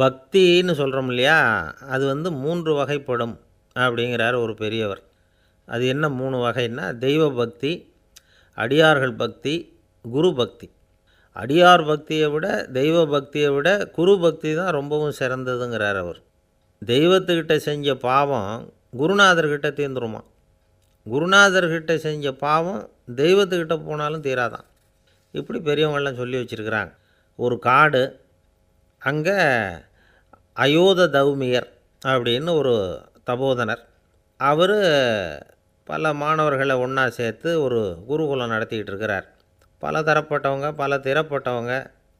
பக்தின்னு சொல்கிறோம் இல்லையா அது வந்து மூன்று வகைப்படும் அப்படிங்கிறார் ஒரு பெரியவர் அது என்ன மூணு வகைன்னா தெய்வ பக்தி அடியார்கள் பக்தி குரு பக்தி அடியார் பக்தியை விட தெய்வ பக்தியை விட குரு பக்தி தான் ரொம்பவும் சிறந்ததுங்கிறார் அவர் தெய்வத்துக்கிட்ட செஞ்ச பாவம் குருநாதர்கிட்ட தீர்ந்துருமா குருநாதர்கிட்ட செஞ்ச பாவம் தெய்வத்துக்கிட்ட போனாலும் தீராதான் இப்படி பெரியவங்கள்லாம் சொல்லி வச்சுருக்கிறாங்க ஒரு காடு அங்கே அயோத தௌமியர் அப்படின்னு ஒரு தபோதனர் அவர் பல மாணவர்களை ஒன்றா சேர்த்து ஒரு குருகுலம் நடத்திக்கிட்டு இருக்கிறார் பல தரப்பட்டவங்க பல திறப்பட்டவங்க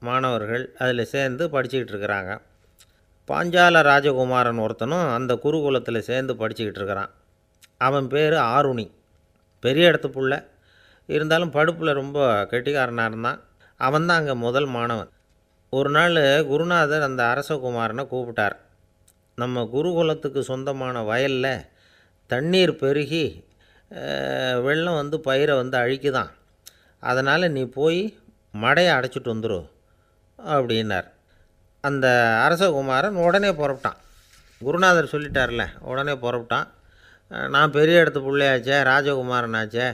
மாணவர்கள் அதில் சேர்ந்து படிச்சுக்கிட்டு இருக்கிறாங்க பாஞ்சால ராஜகுமாரன் ஒருத்தனும் அந்த குருகுலத்தில் சேர்ந்து படிச்சுக்கிட்டு இருக்கிறான் அவன் பேர் ஆருணி பெரிய இடத்து புள்ள இருந்தாலும் படுப்பில் ரொம்ப கெட்டிக்காரனாக இருந்தான் அவன்தான் அங்கே முதல் மாணவன் ஒரு நாள் குருநாதர் அந்த அரசகுமாரனை கூப்பிட்டார் நம்ம குருகுலத்துக்கு சொந்தமான வயலில் தண்ணீர் பெருகி வெள்ளம் வந்து பயிரை வந்து அழிக்குதான் அதனால் நீ போய் மடையை அடைச்சிட்டு வந்துடு அப்படின்னார் அந்த அரசகுமாரன் உடனே புறப்பட்டான் குருநாதர் சொல்லிட்டார்ல உடனே புறப்பட்டான் நான் பெரிய இடத்து பிள்ளையாச்சே ராஜகுமாரனாச்சே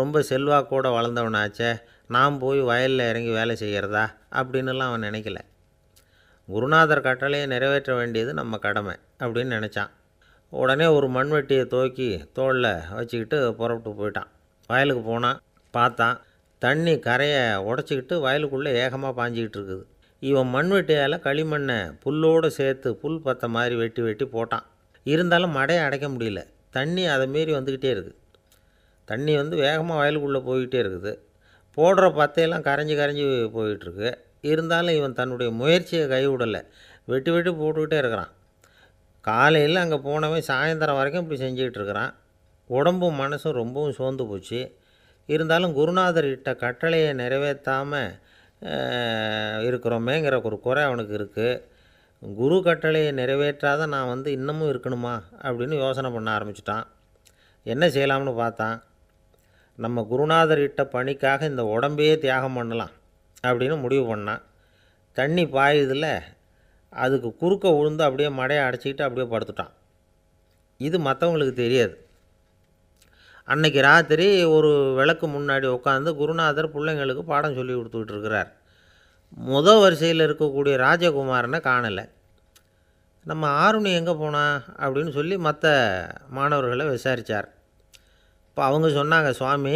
ரொம்ப செல்வாக்கூட வளர்ந்தவனாச்சே நான் போய் வயலில் இறங்கி வேலை செய்கிறதா அப்படின்னுலாம் அவன் நினைக்கல குருநாதர் கட்டளையை நிறைவேற்ற வேண்டியது நம்ம கடமை அப்படின்னு நினச்சான் உடனே ஒரு மண்வெட்டியை தோக்கி தோளில் வச்சுக்கிட்டு புறப்பட்டு போயிட்டான் வயலுக்கு போனான் பார்த்தான் தண்ணி கரையை உடச்சிக்கிட்டு வயலுக்குள்ளே ஏகமாக பாஞ்சிக்கிட்டு இருக்குது இவன் மண்வெட்டியால் களிமண்ணை புல்லோடு சேர்த்து புல் பற்ற மாதிரி வெட்டி வெட்டி போட்டான் இருந்தாலும் மடையை அடைக்க முடியல தண்ணி அதை மீறி வந்துக்கிட்டே இருக்குது தண்ணி வந்து வேகமாக வயலுக்குள்ளே போய்கிட்டே இருக்குது போடுற பத்தையெல்லாம் கரைஞ்சி கரைஞ்சி போயிட்டுருக்கு இருந்தாலும் இவன் தன்னுடைய முயற்சியை கைவிடலை வெட்டி வெட்டி போட்டுக்கிட்டே இருக்கிறான் காலையில் அங்கே போனவன் சாயந்தரம் வரைக்கும் இப்படி செஞ்சுக்கிட்டு இருக்கிறான் உடம்பும் மனசும் ரொம்பவும் சோர்ந்து போச்சு இருந்தாலும் குருநாதர் இட்ட கட்டளையை நிறைவேற்றாமல் இருக்கிறோமேங்கிற ஒரு குறை அவனுக்கு இருக்குது குரு கட்டளையை நிறைவேற்றாத நான் வந்து இன்னமும் இருக்கணுமா அப்படின்னு யோசனை பண்ண ஆரம்பிச்சிட்டான் என்ன செய்யலாம்னு பார்த்தான் நம்ம குருநாதர் இட்ட பணிக்காக இந்த உடம்பையே தியாகம் பண்ணலாம் அப்படின்னு முடிவு பண்ணான் தண்ணி பாயுதில் அதுக்கு குறுக்க உழுந்து அப்படியே மடையை அடைச்சிக்கிட்டு அப்படியே படுத்துட்டான் இது மற்றவங்களுக்கு தெரியாது அன்னைக்கு ராத்திரி ஒரு விளக்கு முன்னாடி உட்காந்து குருநாதர் பிள்ளைங்களுக்கு பாடம் சொல்லி கொடுத்துக்கிட்டு இருக்கிறார் முத வரிசையில் இருக்கக்கூடிய ராஜகுமாரனை காணலை நம்ம ஆருணி எங்கே போனா அப்படின்னு சொல்லி மற்ற மாணவர்களை விசாரித்தார் இப்போ அவங்க சொன்னாங்க சுவாமி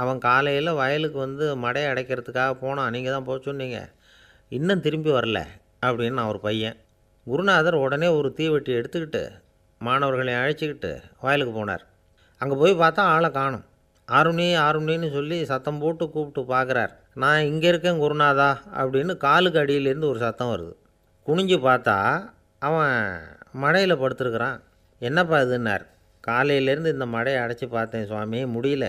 அவன் காலையில் வயலுக்கு வந்து மடையை அடைக்கிறதுக்காக போனான் நீங்கள் தான் போக சொன்னீங்க இன்னும் திரும்பி வரல அப்படின்னு நான் ஒரு பையன் குருநாதர் உடனே ஒரு தீவெட்டி எடுத்துக்கிட்டு மாணவர்களை அழைச்சிக்கிட்டு வயலுக்கு போனார் அங்கே போய் பார்த்தா ஆளை காணும் ஆருணி ஆருணின்னு சொல்லி சத்தம் போட்டு கூப்பிட்டு பார்க்குறார் நான் இங்கே இருக்கேன் குருநாதா அப்படின்னு காலுக்கு அடியிலேருந்து ஒரு சத்தம் வருது குனிஞ்சு பார்த்தா அவன் மழையில் படுத்துருக்குறான் என்னப்பா இதுன்னார் காலையிலேருந்து இந்த மழையை அடைச்சி பார்த்தேன் சுவாமி முடியல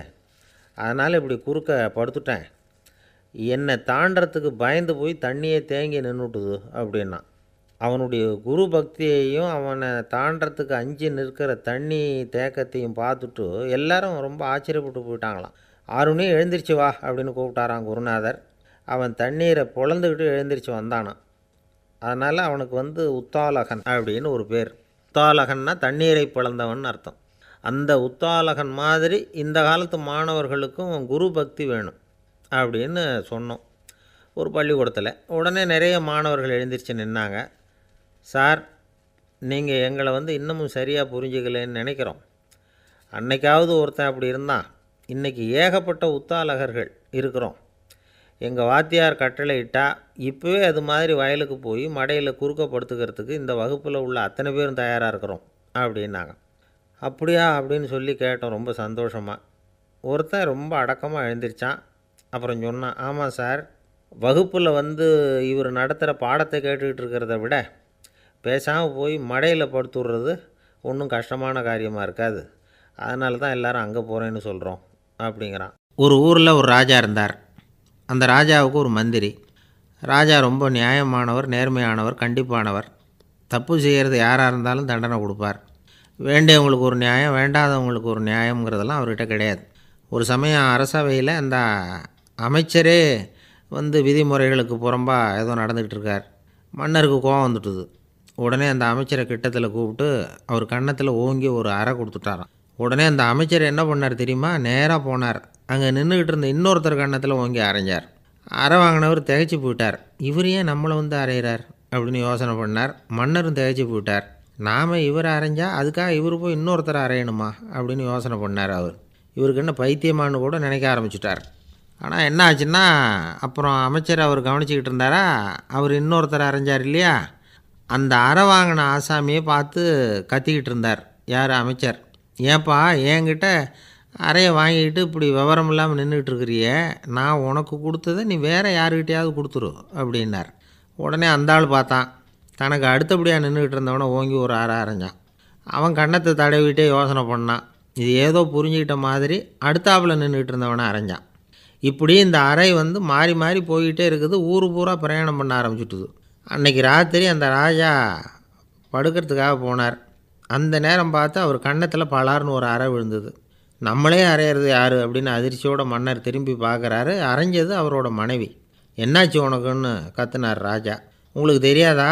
அதனால் இப்படி குறுக்க படுத்துட்டேன் என்னை தாண்டறதுக்கு பயந்து போய் தண்ணியே தேங்கி நின்றுட்டுது அப்படின்னா அவனுடைய குரு பக்தியையும் அவனை தாண்டறதுக்கு அஞ்சு நிற்கிற தண்ணி தேக்கத்தையும் பார்த்துட்டு எல்லாரும் ரொம்ப ஆச்சரியப்பட்டு போயிட்டாங்களாம் அருணே எழுந்திரிச்சு வா அப்படின்னு கூப்பிட்டாரான் குருநாதர் அவன் தண்ணீரை பொழந்துக்கிட்டு எழுந்திரிச்சு வந்தானான் அதனால் அவனுக்கு வந்து உத்தாலகன் அப்படின்னு ஒரு பேர் உத்தாலகன்னா தண்ணீரை பிளந்தவன் அர்த்தம் அந்த உத்தாலகன் மாதிரி இந்த காலத்து மாணவர்களுக்கும் குரு பக்தி வேணும் அப்படின்னு சொன்னோம் ஒரு பள்ளிக்கூடத்தில் உடனே நிறைய மாணவர்கள் எழுந்திரிச்சு நின்னாங்க சார் நீங்கள் எங்களை வந்து இன்னமும் சரியாக புரிஞ்சுக்கலன்னு நினைக்கிறோம் அன்னைக்காவது ஒருத்தன் அப்படி இருந்தான் இன்றைக்கி ஏகப்பட்ட உத்தாலகர்கள் இருக்கிறோம் எங்கள் வாத்தியார் கட்டளை இட்டால் இப்போவே அது மாதிரி வயலுக்கு போய் மடையில் குறுக்கப்படுத்துக்கிறதுக்கு இந்த வகுப்பில் உள்ள அத்தனை பேரும் தயாராக இருக்கிறோம் அப்படின்னாங்க அப்படியா அப்படின்னு சொல்லி கேட்டோம் ரொம்ப சந்தோஷமாக ஒருத்தன் ரொம்ப அடக்கமாக எழுந்திரிச்சான் அப்புறம் சொன்னான் ஆமாம் சார் வகுப்பில் வந்து இவர் நடத்துகிற பாடத்தை கேட்டுக்கிட்டு இருக்கிறத விட பேசாமல் போய் மடையில் படுத்துடுறது ஒன்றும் கஷ்டமான காரியமாக இருக்காது அதனால தான் எல்லோரும் அங்கே போகிறேன்னு சொல்கிறோம் அப்படிங்கிறான் ஒரு ஊரில் ஒரு ராஜா இருந்தார் அந்த ராஜாவுக்கு ஒரு மந்திரி ராஜா ரொம்ப நியாயமானவர் நேர்மையானவர் கண்டிப்பானவர் தப்பு செய்கிறது யாராக இருந்தாலும் தண்டனை கொடுப்பார் வேண்டியவங்களுக்கு ஒரு நியாயம் வேண்டாதவங்களுக்கு ஒரு நியாயங்கிறதெல்லாம் அவர்கிட்ட கிடையாது ஒரு சமயம் அரசவையில் அந்த அமைச்சரே வந்து விதிமுறைகளுக்கு புறம்பாக ஏதோ நடந்துக்கிட்டு இருக்கார் மன்னருக்கு கோவம் வந்துட்டுது உடனே அந்த அமைச்சரை கிட்டத்தில் கூப்பிட்டு அவர் கன்னத்தில் ஓங்கி ஒரு அறை கொடுத்துட்டாராம் உடனே அந்த அமைச்சர் என்ன பண்ணார் தெரியுமா நேராக போனார் அங்கே நின்றுக்கிட்டு இருந்த இன்னொருத்தர் கன்னத்தில் ஓங்கி அரைஞ்சார் அரை வாங்கினவர் திகைச்சு போயிட்டார் இவர் ஏன் நம்மளை வந்து அரைகிறார் அப்படின்னு யோசனை பண்ணார் மன்னரும் திகைச்சு போயிட்டார் நாம் இவர் அரைஞ்சால் அதுக்காக இவர் போய் இன்னொருத்தர் அரையணுமா அப்படின்னு யோசனை பண்ணார் அவர் இவருக்கு என்ன பைத்தியமானு கூட நினைக்க ஆரம்பிச்சிட்டார் ஆனால் என்ன ஆச்சுன்னா அப்புறம் அமைச்சர் அவர் கவனிச்சிக்கிட்டு இருந்தாரா அவர் இன்னொருத்தர் அரைஞ்சார் இல்லையா அந்த அரை வாங்கின ஆசாமியை பார்த்து கத்திக்கிட்டு இருந்தார் யார் அமைச்சர் ஏப்பா என்கிட்ட அறையை வாங்கிக்கிட்டு இப்படி விவரம் இல்லாமல் நின்றுட்டு நான் உனக்கு கொடுத்ததை நீ வேறு யாருக்கிட்டையாவது கொடுத்துரு அப்படின்னார் உடனே அந்த ஆள் பார்த்தான் தனக்கு அடுத்தபடியாக நின்றுக்கிட்டு இருந்தவனை ஓங்கி ஒரு ஆற அரைஞ்சான் அவன் கண்ணத்தை தடவிட்டே யோசனை பண்ணான் இது ஏதோ புரிஞ்சுக்கிட்ட மாதிரி அடுத்தாப்பில் நின்றுக்கிட்டு இருந்தவனை அரைஞ்சான் இப்படி இந்த அறை வந்து மாறி மாறி போய்கிட்டே இருக்குது ஊர் பூரா பிரயாணம் பண்ண ஆரம்பிச்சுட்டுது அன்றைக்கி ராத்திரி அந்த ராஜா படுக்கிறதுக்காக போனார் அந்த நேரம் பார்த்து அவர் கண்ணத்தில் பலார்னு ஒரு அறை விழுந்தது நம்மளே அறையிறது யார் அப்படின்னு அதிர்ச்சியோட மன்னர் திரும்பி பார்க்குறாரு அரைஞ்சது அவரோட மனைவி என்னாச்சு உனக்குன்னு கத்துனார் ராஜா உங்களுக்கு தெரியாதா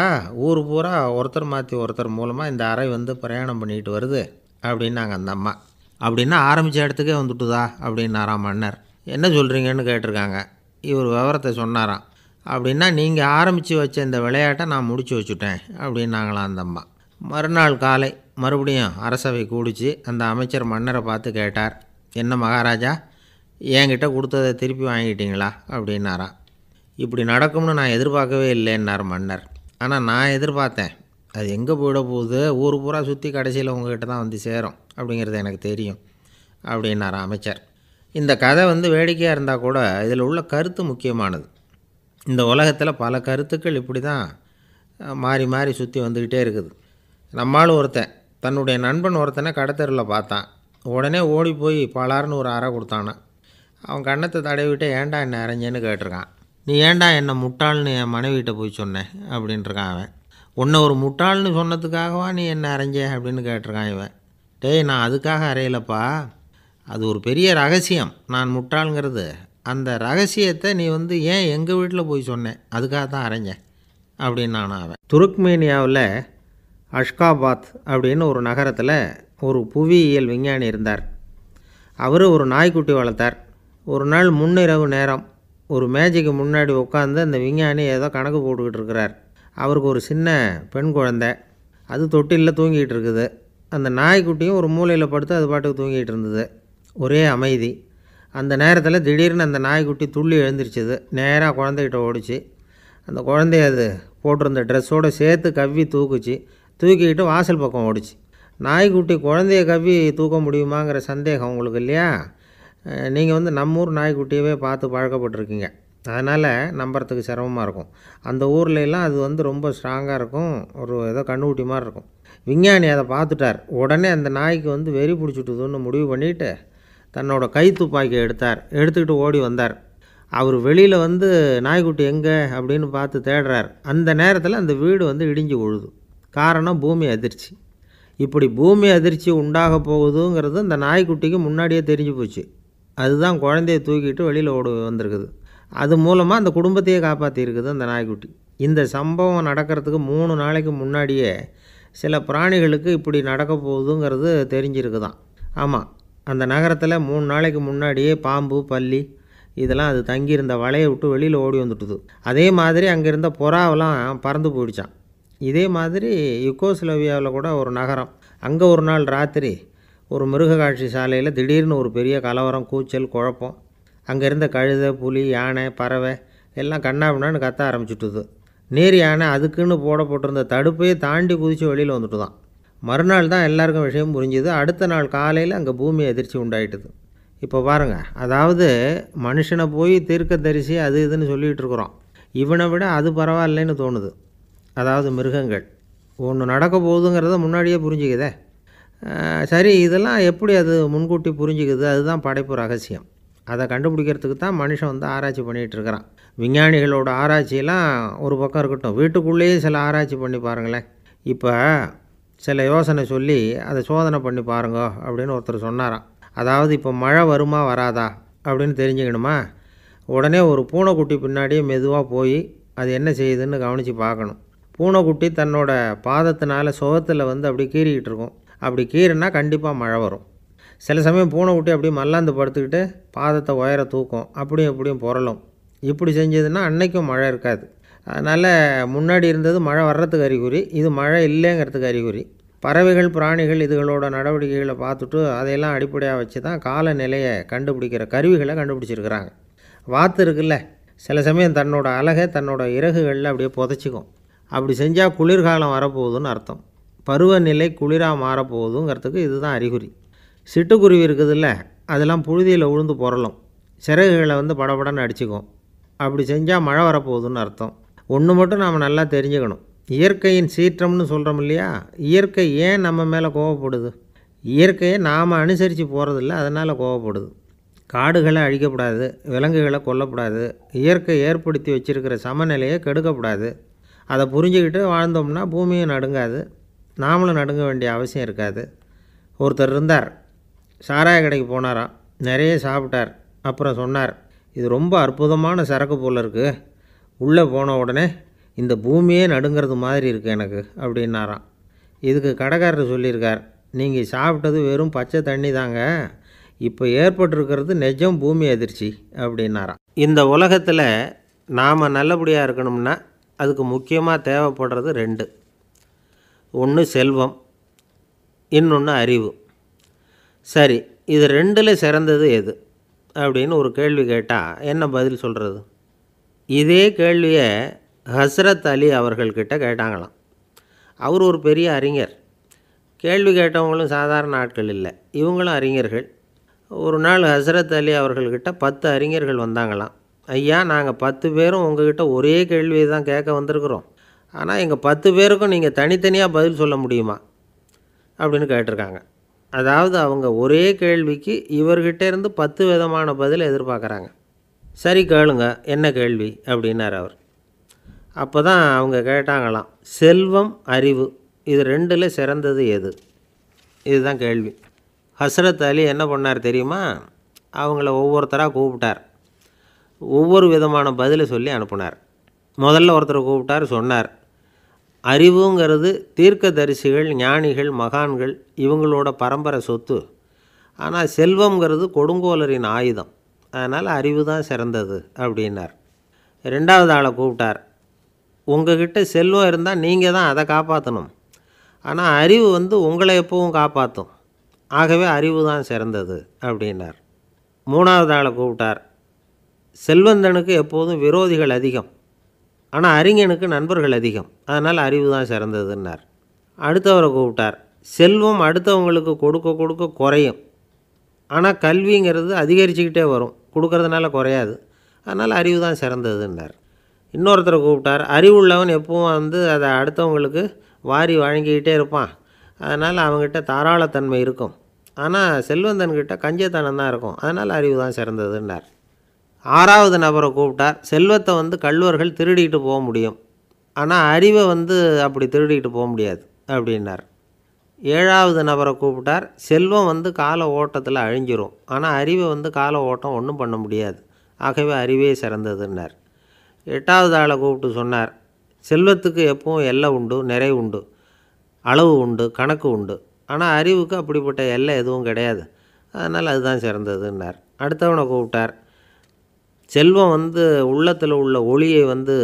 ஊர் பூரா ஒருத்தர் மாற்றி ஒருத்தர் மூலமாக இந்த அறை வந்து பிரயாணம் பண்ணிட்டு வருது அப்படின்னாங்க அந்த அம்மா அப்படின்னா ஆரம்பித்த இடத்துக்கே வந்துட்டுதா அப்படின்னாராம் மன்னர் என்ன சொல்கிறீங்கன்னு கேட்டிருக்காங்க இவர் விவரத்தை சொன்னாராம் அப்படின்னா நீங்கள் ஆரம்பித்து வச்ச இந்த விளையாட்டை நான் முடித்து வச்சுட்டேன் அப்படின்னாங்களாம் அந்த அம்மா மறுநாள் காலை மறுபடியும் அரசவை கூடிச்சு அந்த அமைச்சர் மன்னரை பார்த்து கேட்டார் என்ன மகாராஜா என்கிட்ட கொடுத்ததை திருப்பி வாங்கிட்டீங்களா அப்படின்னாராம் இப்படி நடக்கும்னு நான் எதிர்பார்க்கவே இல்லைன்னார் மன்னர் ஆனால் நான் எதிர்பார்த்தேன் அது எங்கே போயிட போகுது ஊர் பூரா சுற்றி கடைசியில் உங்ககிட்ட தான் வந்து சேரும் அப்படிங்கிறது எனக்கு தெரியும் அப்படின்னார் அமைச்சர் இந்த கதை வந்து வேடிக்கையாக இருந்தால் கூட இதில் உள்ள கருத்து முக்கியமானது இந்த உலகத்தில் பல கருத்துக்கள் இப்படி தான் மாறி மாறி சுற்றி வந்துக்கிட்டே இருக்குது நம்மளும் ஒருத்தன் தன்னுடைய நண்பன் ஒருத்தனை கடத்தரில் பார்த்தான் உடனே ஓடி போய் பலாருன்னு ஒரு அறை கொடுத்தானான் அவன் கண்ணத்தை தடவிட்டு ஏன்டா என்ன அரைஞ்சேன்னு கேட்டிருக்கான் நீ ஏண்டா என்னை முட்டாள்னு என் மனைவிட்ட போய் சொன்னேன் அப்படின்ட்டுருக்கான் அவன் உன்னை ஒரு முட்டாள்னு சொன்னதுக்காகவா நீ என்ன அரைஞ்ச அப்படின்னு கேட்டிருக்கான் இவன் டேய் நான் அதுக்காக அறையலப்பா அது ஒரு பெரிய ரகசியம் நான் முட்டாளுங்கிறது அந்த ரகசியத்தை நீ வந்து ஏன் எங்கள் வீட்டில் போய் சொன்னேன் அதுக்காக தான் அரைஞ்சேன் அப்படின்னு நான் அவன் துருக்மேனியாவில் அஷ்காபாத் அப்படின்னு ஒரு நகரத்தில் ஒரு புவியியல் விஞ்ஞானி இருந்தார் அவர் ஒரு நாய்க்குட்டி வளர்த்தார் ஒரு நாள் முன்னிரவு நேரம் ஒரு மேஜைக்கு முன்னாடி உட்காந்து அந்த விஞ்ஞானி ஏதோ கணக்கு போட்டுக்கிட்டு இருக்கிறார் அவருக்கு ஒரு சின்ன பெண் குழந்த அது தொட்டிலில் தூங்கிட்டு இருக்குது அந்த நாய்க்குட்டியும் ஒரு மூலையில் படுத்து அது பாட்டுக்கு தூங்கிட்டு இருந்தது ஒரே அமைதி அந்த நேரத்தில் திடீர்னு அந்த நாய்க்குட்டி துள்ளி எழுந்திருச்சுது நேராக குழந்தைகிட்ட ஓடிச்சு அந்த குழந்தைய அது போட்டிருந்த ட்ரெஸ்ஸோடு சேர்த்து கவ்வி தூக்குச்சு தூக்கிக்கிட்டு வாசல் பக்கம் ஓடிச்சு நாய்க்குட்டி குழந்தைய கவ்வி தூக்க முடியுமாங்கிற சந்தேகம் உங்களுக்கு இல்லையா நீங்கள் வந்து நம்ம ஊர் நாய்க்குட்டியவே பார்த்து பழக்கப்பட்டிருக்கீங்க அதனால் நம்புறதுக்கு சிரமமாக இருக்கும் அந்த ஊர்லெலாம் அது வந்து ரொம்ப ஸ்ட்ராங்காக இருக்கும் ஒரு ஏதோ கண்ணுக்குட்டி மாதிரி இருக்கும் விஞ்ஞானி அதை பார்த்துட்டார் உடனே அந்த நாய்க்கு வந்து வெறி பிடிச்சிட்டுதுன்னு முடிவு பண்ணிவிட்டு தன்னோட கை துப்பாக்கி எடுத்தார் எடுத்துக்கிட்டு ஓடி வந்தார் அவர் வெளியில் வந்து நாய்க்குட்டி எங்கே அப்படின்னு பார்த்து தேடுறார் அந்த நேரத்தில் அந்த வீடு வந்து இடிஞ்சு விழுது காரணம் பூமி அதிர்ச்சி இப்படி பூமி அதிர்ச்சி உண்டாக போகுதுங்கிறது அந்த நாய்க்குட்டிக்கு முன்னாடியே தெரிஞ்சு போச்சு அதுதான் குழந்தைய தூக்கிட்டு வெளியில் ஓடு வந்திருக்குது அது மூலமாக அந்த குடும்பத்தையே காப்பாற்றியிருக்குது அந்த நாய்க்குட்டி இந்த சம்பவம் நடக்கிறதுக்கு மூணு நாளைக்கு முன்னாடியே சில பிராணிகளுக்கு இப்படி நடக்க போகுதுங்கிறது தெரிஞ்சிருக்கு தான் ஆமாம் அந்த நகரத்தில் மூணு நாளைக்கு முன்னாடியே பாம்பு பள்ளி இதெல்லாம் அது தங்கியிருந்த வலையை விட்டு வெளியில் ஓடி வந்துட்டுது அதே மாதிரி அங்கே இருந்த புறாவெல்லாம் பறந்து போயிடுச்சான் இதே மாதிரி யுகோஸ்லோவியாவில் கூட ஒரு நகரம் அங்கே ஒரு நாள் ராத்திரி ஒரு மிருக காட்சி சாலையில் திடீர்னு ஒரு பெரிய கலவரம் கூச்சல் குழப்பம் அங்கே இருந்த கழுதை புலி யானை பறவை எல்லாம் கண்ணாபின்னான்னு கத்த ஆரம்பிச்சுட்டுது நேர் யானை அதுக்குன்னு போடப்பட்டிருந்த தடுப்பையே தாண்டி குதித்து வெளியில் வந்துட்டு தான் மறுநாள் தான் எல்லாருக்கும் விஷயம் புரிஞ்சுது அடுத்த நாள் காலையில் அங்கே பூமி எதிர்ச்சி உண்டாயிட்டுது இப்போ பாருங்கள் அதாவது மனுஷனை போய் தீர்க்க தரிசி அது இதுன்னு சொல்லிகிட்டு இருக்கிறோம் இவனை விட அது பரவாயில்லைன்னு தோணுது அதாவது மிருகங்கள் ஒன்று நடக்க போகுதுங்கிறத முன்னாடியே புரிஞ்சுக்கிதே சரி இதெல்லாம் எப்படி அது முன்கூட்டி புரிஞ்சுக்குது அதுதான் படைப்பு ரகசியம் அதை கண்டுபிடிக்கிறதுக்கு தான் மனுஷன் வந்து ஆராய்ச்சி பண்ணிகிட்ருக்கிறான் விஞ்ஞானிகளோட ஆராய்ச்சியெல்லாம் ஒரு பக்கம் இருக்கட்டும் வீட்டுக்குள்ளேயே சில ஆராய்ச்சி பண்ணி பாருங்களேன் இப்போ சில யோசனை சொல்லி அதை சோதனை பண்ணி பாருங்கோ அப்படின்னு ஒருத்தர் சொன்னாராம் அதாவது இப்போ மழை வருமா வராதா அப்படின்னு தெரிஞ்சுக்கணுமா உடனே ஒரு பூனைக்குட்டி பின்னாடியே மெதுவாக போய் அது என்ன செய்யுதுன்னு கவனித்து பார்க்கணும் பூனைக்குட்டி தன்னோட பாதத்தினால் சுகத்தில் வந்து அப்படி கீறிக்கிட்டு இருக்கும் அப்படி கீரைனா கண்டிப்பாக மழை வரும் சில சமயம் பூனை விட்டு அப்படியே மல்லாந்து படுத்துக்கிட்டு பாதத்தை உயர தூக்கும் அப்படியும் இப்படியும் புரளும் இப்படி செஞ்சதுன்னா அன்னைக்கும் மழை இருக்காது அதனால் முன்னாடி இருந்தது மழை வர்றதுக்கு அறிகுறி இது மழை இல்லைங்கிறதுக்கு அறிகுறி பறவைகள் பிராணிகள் இதுகளோட நடவடிக்கைகளை பார்த்துட்டு அதையெல்லாம் அடிப்படையாக வச்சு தான் காலநிலையை கண்டுபிடிக்கிற கருவிகளை கண்டுபிடிச்சிருக்கிறாங்க வாத்து இருக்குல்ல சில சமயம் தன்னோட அழகை தன்னோட இறகுகளில் அப்படியே புதைச்சிக்கும் அப்படி செஞ்சால் குளிர்காலம் வரப்போகுதுன்னு அர்த்தம் பருவநிலை குளிராக மாறப்போகுதுங்கிறதுக்கு இதுதான் அறிகுறி சிட்டுக்குருவி இருக்குதுல்ல அதெல்லாம் புழுதியில் உழுந்து புரளும் சிறகுகளை வந்து படபடன்னு அடிச்சுக்கும் அப்படி செஞ்சால் மழை வரப்போகுதுன்னு அர்த்தம் ஒன்று மட்டும் நாம் நல்லா தெரிஞ்சுக்கணும் இயற்கையின் சீற்றம்னு சொல்கிறோம் இல்லையா இயற்கை ஏன் நம்ம மேலே கோவப்படுது இயற்கையை நாம் அனுசரித்து போகிறதில்ல அதனால் கோவப்படுது காடுகளை அழிக்கப்படாது விலங்குகளை கொல்லப்படாது இயற்கை ஏற்படுத்தி வச்சுருக்கிற சமநிலையை கெடுக்கக்கூடாது அதை புரிஞ்சுக்கிட்டு வாழ்ந்தோம்னா பூமியும் நடுங்காது நாமளும் நடுங்க வேண்டிய அவசியம் இருக்காது ஒருத்தர் இருந்தார் சாராய கடைக்கு போனாராம் நிறைய சாப்பிட்டார் அப்புறம் சொன்னார் இது ரொம்ப அற்புதமான சரக்கு போல் இருக்குது உள்ளே போன உடனே இந்த பூமியே நடுங்கிறது மாதிரி இருக்குது எனக்கு அப்படின்னாராம் இதுக்கு கடைக்காரர் சொல்லியிருக்கார் நீங்கள் சாப்பிட்டது வெறும் பச்சை தண்ணி தாங்க இப்போ ஏற்பட்டிருக்கிறது நிஜம் பூமி அதிர்ச்சி அப்படின்னாராம் இந்த உலகத்தில் நாம் நல்லபடியாக இருக்கணும்னா அதுக்கு முக்கியமாக தேவைப்படுறது ரெண்டு ஒன்று செல்வம் இன்னொன்று அறிவு சரி இது ரெண்டில் சிறந்தது எது அப்படின்னு ஒரு கேள்வி கேட்டால் என்ன பதில் சொல்கிறது இதே கேள்வியை ஹஸ்ரத் அலி அவர்கள்கிட்ட கேட்டாங்களாம் அவர் ஒரு பெரிய அறிஞர் கேள்வி கேட்டவங்களும் சாதாரண ஆட்கள் இல்லை இவங்களும் அறிஞர்கள் ஒரு நாள் ஹசரத் அலி அவர்கள்கிட்ட பத்து அறிஞர்கள் வந்தாங்களாம் ஐயா நாங்கள் பத்து பேரும் உங்ககிட்ட ஒரே கேள்வியை தான் கேட்க வந்திருக்கிறோம் ஆனால் எங்கள் பத்து பேருக்கும் நீங்கள் தனித்தனியாக பதில் சொல்ல முடியுமா அப்படின்னு கேட்டிருக்காங்க அதாவது அவங்க ஒரே கேள்விக்கு இவர்கிட்டேருந்து பத்து விதமான பதில் எதிர்பார்க்குறாங்க சரி கேளுங்க என்ன கேள்வி அப்படின்னார் அவர் அப்போ தான் அவங்க கேட்டாங்களாம் செல்வம் அறிவு இது ரெண்டில் சிறந்தது எது இதுதான் கேள்வி ஹசரத் அலி என்ன பண்ணார் தெரியுமா அவங்கள ஒவ்வொருத்தராக கூப்பிட்டார் ஒவ்வொரு விதமான பதிலை சொல்லி அனுப்புனார் முதல்ல ஒருத்தரை கூப்பிட்டார் சொன்னார் அறிவுங்கிறது தீர்க்கதரிசிகள் ஞானிகள் மகான்கள் இவங்களோட பரம்பரை சொத்து ஆனால் செல்வங்கிறது கொடுங்கோலரின் ஆயுதம் அதனால் அறிவு தான் சிறந்தது அப்படின்னார் ரெண்டாவது ஆளை கூப்பிட்டார் உங்ககிட்ட செல்வம் இருந்தால் நீங்கள் தான் அதை காப்பாற்றணும் ஆனால் அறிவு வந்து உங்களை எப்பவும் காப்பாற்றும் ஆகவே அறிவு தான் சிறந்தது அப்படின்னார் மூணாவது ஆளை கூப்பிட்டார் செல்வந்தனுக்கு எப்போதும் விரோதிகள் அதிகம் ஆனால் அறிஞனுக்கு நண்பர்கள் அதிகம் அதனால் அறிவு தான் சிறந்ததுன்னார் அடுத்தவரை கூப்பிட்டார் செல்வம் அடுத்தவங்களுக்கு கொடுக்க கொடுக்க குறையும் ஆனால் கல்விங்கிறது அதிகரிச்சுக்கிட்டே வரும் கொடுக்கறதுனால குறையாது அதனால் அறிவு தான் சிறந்ததுன்னார் இன்னொருத்தரை கூப்பிட்டார் உள்ளவன் எப்பவும் வந்து அதை அடுத்தவங்களுக்கு வாரி வழங்கிக்கிட்டே இருப்பான் அதனால் அவங்ககிட்ட தாராளத்தன்மை இருக்கும் ஆனால் செல்வந்தன்கிட்ட கஞ்சத்தனம் தான் இருக்கும் அதனால் அறிவு தான் சிறந்ததுன்னார் ஆறாவது நபரை கூப்பிட்டார் செல்வத்தை வந்து கல்வர்கள் திருடிட்டு போக முடியும் ஆனால் அறிவை வந்து அப்படி திருடிட்டு போக முடியாது அப்படின்னார் ஏழாவது நபரை கூப்பிட்டார் செல்வம் வந்து கால ஓட்டத்தில் அழிஞ்சிரும் ஆனால் அறிவை வந்து கால ஓட்டம் ஒன்றும் பண்ண முடியாது ஆகவே அறிவே சிறந்ததுன்னார் எட்டாவது ஆளை கூப்பிட்டு சொன்னார் செல்வத்துக்கு எப்பவும் எல்லை உண்டு நிறை உண்டு அளவு உண்டு கணக்கு உண்டு ஆனால் அறிவுக்கு அப்படிப்பட்ட எல்லை எதுவும் கிடையாது அதனால் அதுதான் சிறந்ததுன்னார் அடுத்தவனை கூப்பிட்டார் செல்வம் வந்து உள்ளத்தில் உள்ள ஒளியை வந்து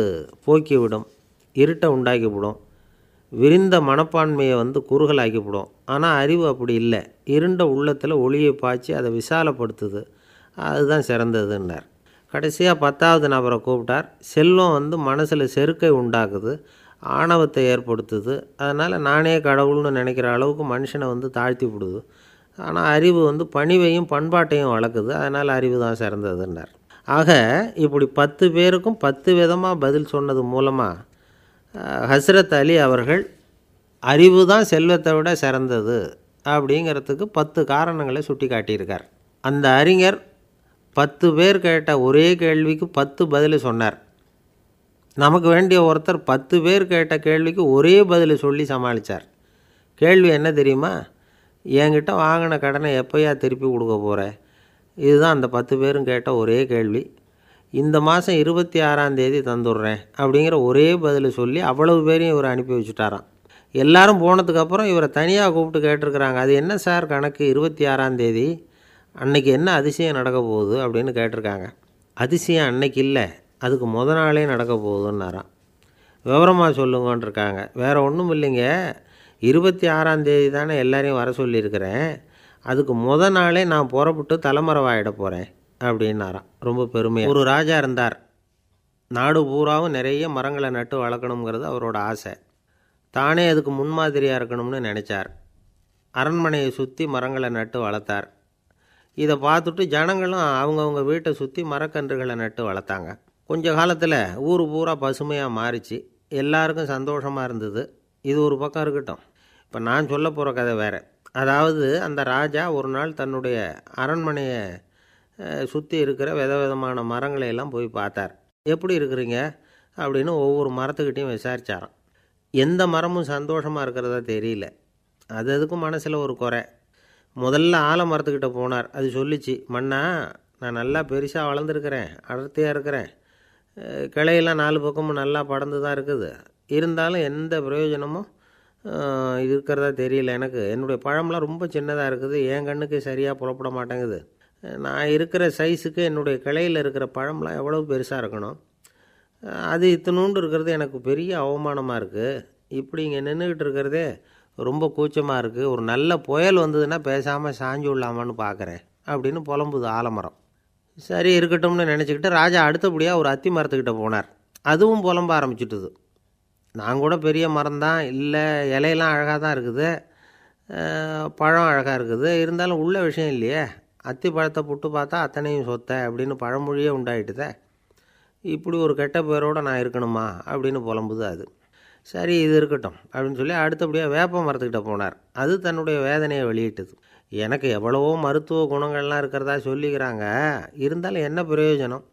போக்கிவிடும் இருட்டை உண்டாக்கிவிடும் விரிந்த மனப்பான்மையை வந்து குறுகலாக்கிவிடும் ஆனால் அறிவு அப்படி இல்லை இருண்ட உள்ளத்தில் ஒளியை பாய்ச்சி அதை விசாலப்படுத்துது அதுதான் சிறந்ததுன்னார் கடைசியாக பத்தாவது நபரை கூப்பிட்டார் செல்வம் வந்து மனசில் செருக்கை உண்டாக்குது ஆணவத்தை ஏற்படுத்துது அதனால் நானே கடவுள்னு நினைக்கிற அளவுக்கு மனுஷனை வந்து தாழ்த்தி விடுது ஆனால் அறிவு வந்து பணிவையும் பண்பாட்டையும் வளர்க்குது அதனால் அறிவு தான் சிறந்ததுன்றார் ஆக இப்படி பத்து பேருக்கும் பத்து விதமாக பதில் சொன்னது மூலமாக ஹஸ்ரத் அலி அவர்கள் அறிவு தான் செல்வத்தை விட சிறந்தது அப்படிங்கிறதுக்கு பத்து காரணங்களை சுட்டி காட்டியிருக்கார் அந்த அறிஞர் பத்து பேர் கேட்ட ஒரே கேள்விக்கு பத்து பதில் சொன்னார் நமக்கு வேண்டிய ஒருத்தர் பத்து பேர் கேட்ட கேள்விக்கு ஒரே பதில் சொல்லி சமாளித்தார் கேள்வி என்ன தெரியுமா என்கிட்ட வாங்கின கடனை எப்போயா திருப்பி கொடுக்க போகிறேன் இதுதான் அந்த பத்து பேரும் கேட்ட ஒரே கேள்வி இந்த மாதம் இருபத்தி ஆறாந்தேதி தந்துடுறேன் அப்படிங்கிற ஒரே பதில் சொல்லி அவ்வளவு பேரையும் இவர் அனுப்பி வச்சுட்டாராம் எல்லாரும் போனதுக்கப்புறம் இவரை தனியாக கூப்பிட்டு கேட்டிருக்கிறாங்க அது என்ன சார் கணக்கு இருபத்தி ஆறாந்தேதி அன்னைக்கு என்ன அதிசயம் நடக்க போகுது அப்படின்னு கேட்டிருக்காங்க அதிசயம் அன்னைக்கு இல்லை அதுக்கு முத நாளே நடக்க போகுதுன்னாராம் விவரமாக சொல்லுங்கன்ட்ருக்காங்க வேறு ஒன்றும் இல்லைங்க இருபத்தி ஆறாந்தேதி தானே எல்லாரையும் வர சொல்லியிருக்கிறேன் அதுக்கு முத நாளே நான் புறப்பட்டு தலைமறைவாயிட போகிறேன் அப்படின்னாராம் ரொம்ப பெருமையாக ஒரு ராஜா இருந்தார் நாடு பூராவும் நிறைய மரங்களை நட்டு வளர்க்கணுங்கிறது அவரோட ஆசை தானே அதுக்கு முன்மாதிரியாக இருக்கணும்னு நினச்சார் அரண்மனையை சுற்றி மரங்களை நட்டு வளர்த்தார் இதை பார்த்துட்டு ஜனங்களும் அவங்கவுங்க வீட்டை சுற்றி மரக்கன்றுகளை நட்டு வளர்த்தாங்க கொஞ்ச காலத்தில் ஊர் பூரா பசுமையாக மாறிச்சு எல்லாருக்கும் சந்தோஷமாக இருந்தது இது ஒரு பக்கம் இருக்கட்டும் இப்போ நான் சொல்ல போகிற கதை வேறு அதாவது அந்த ராஜா ஒரு நாள் தன்னுடைய அரண்மனையை சுற்றி இருக்கிற வித விதமான மரங்களை எல்லாம் போய் பார்த்தார் எப்படி இருக்கிறீங்க அப்படின்னு ஒவ்வொரு மரத்துக்கிட்டையும் விசாரித்தாராம் எந்த மரமும் சந்தோஷமாக இருக்கிறதா தெரியல அது அதுக்கும் மனசில் ஒரு குறை முதல்ல ஆலமரத்துக்கிட்ட போனார் அது சொல்லிச்சு மண்ணா நான் நல்லா பெருசாக வளர்ந்துருக்கிறேன் அடர்த்தியாக இருக்கிறேன் கிளையெல்லாம் நாலு பக்கமும் நல்லா படர்ந்து தான் இருக்குது இருந்தாலும் எந்த பிரயோஜனமும் இது இருக்கிறதா தெரியல எனக்கு என்னுடைய பழம்லாம் ரொம்ப சின்னதாக இருக்குது என் கண்ணுக்கு சரியாக புறப்பட மாட்டேங்குது நான் இருக்கிற சைஸுக்கு என்னுடைய கிளையில் இருக்கிற பழம்லாம் எவ்வளோ பெருசாக இருக்கணும் அது இத்தனூண்டு இருக்கிறது எனக்கு பெரிய அவமானமாக இருக்குது இப்படி இங்கே நின்றுக்கிட்டு இருக்கிறதே ரொம்ப கூச்சமாக இருக்குது ஒரு நல்ல புயல் வந்ததுன்னா பேசாமல் சாஞ்சு விடலாமான்னு பார்க்குறேன் அப்படின்னு புலம்புது ஆலமரம் சரி இருக்கட்டும்னு நினச்சிக்கிட்டு ராஜா அடுத்தபடியாக ஒரு அத்தி மரத்துக்கிட்ட போனார் அதுவும் புலம்ப ஆரம்பிச்சுட்டுது நான் கூட பெரிய மரம் தான் இல்லை இலையெல்லாம் அழகாக தான் இருக்குது பழம் அழகாக இருக்குது இருந்தாலும் உள்ள விஷயம் இல்லையே அத்தி பழத்தை புட்டு பார்த்தா அத்தனையும் சொத்த அப்படின்னு பழமொழியே உண்டாயிட்டுதே இப்படி ஒரு கெட்ட பேரோடு நான் இருக்கணுமா அப்படின்னு புலம்புது அது சரி இது இருக்கட்டும் அப்படின்னு சொல்லி அடுத்தபடியாக வேப்ப மரத்துக்கிட்ட போனார் அது தன்னுடைய வேதனையை வெளியிட்டது எனக்கு எவ்வளவோ மருத்துவ குணங்கள்லாம் இருக்கிறதா சொல்லிக்கிறாங்க இருந்தாலும் என்ன பிரயோஜனம்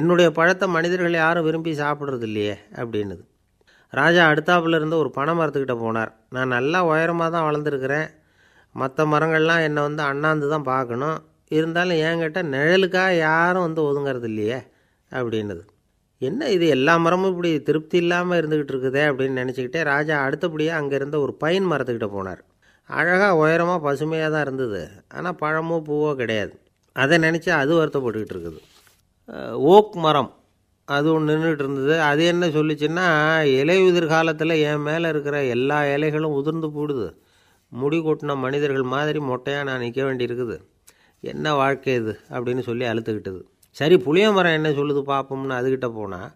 என்னுடைய பழத்தை மனிதர்கள் யாரும் விரும்பி சாப்பிட்றது இல்லையே அப்படின்னுது ராஜா அடுத்தாப்புல இருந்து ஒரு பனை மரத்துக்கிட்ட போனார் நான் நல்லா உயரமாக தான் வளர்ந்துருக்கிறேன் மற்ற மரங்கள்லாம் என்னை வந்து அண்ணாந்து தான் பார்க்கணும் இருந்தாலும் என்கிட்ட நிழலுக்காக யாரும் வந்து ஒதுங்கிறது இல்லையே அப்படின்னது என்ன இது எல்லா மரமும் இப்படி திருப்தி இல்லாமல் இருந்துக்கிட்டு இருக்குதே அப்படின்னு நினச்சிக்கிட்டே ராஜா அடுத்தபடியாக அங்கே இருந்த ஒரு பைன் மரத்துக்கிட்ட போனார் அழகாக உயரமாக பசுமையாக தான் இருந்தது ஆனால் பழமோ பூவோ கிடையாது அதை நினச்சி அது வருத்தப்பட்டுக்கிட்டு இருக்குது ஓக் மரம் அது ஒன்று நின்றுட்டு இருந்தது அது என்ன சொல்லிச்சுன்னா இலை உதிர் காலத்தில் என் மேலே இருக்கிற எல்லா இலைகளும் உதிர்ந்து போடுது முடி கொட்டின மனிதர்கள் மாதிரி மொட்டையாக நான் நிற்க வேண்டியிருக்குது என்ன வாழ்க்கை இது அப்படின்னு சொல்லி அழுத்துக்கிட்டது சரி புளிய மரம் என்ன சொல்லுது பார்ப்போம்னு அதுக்கிட்ட போனால்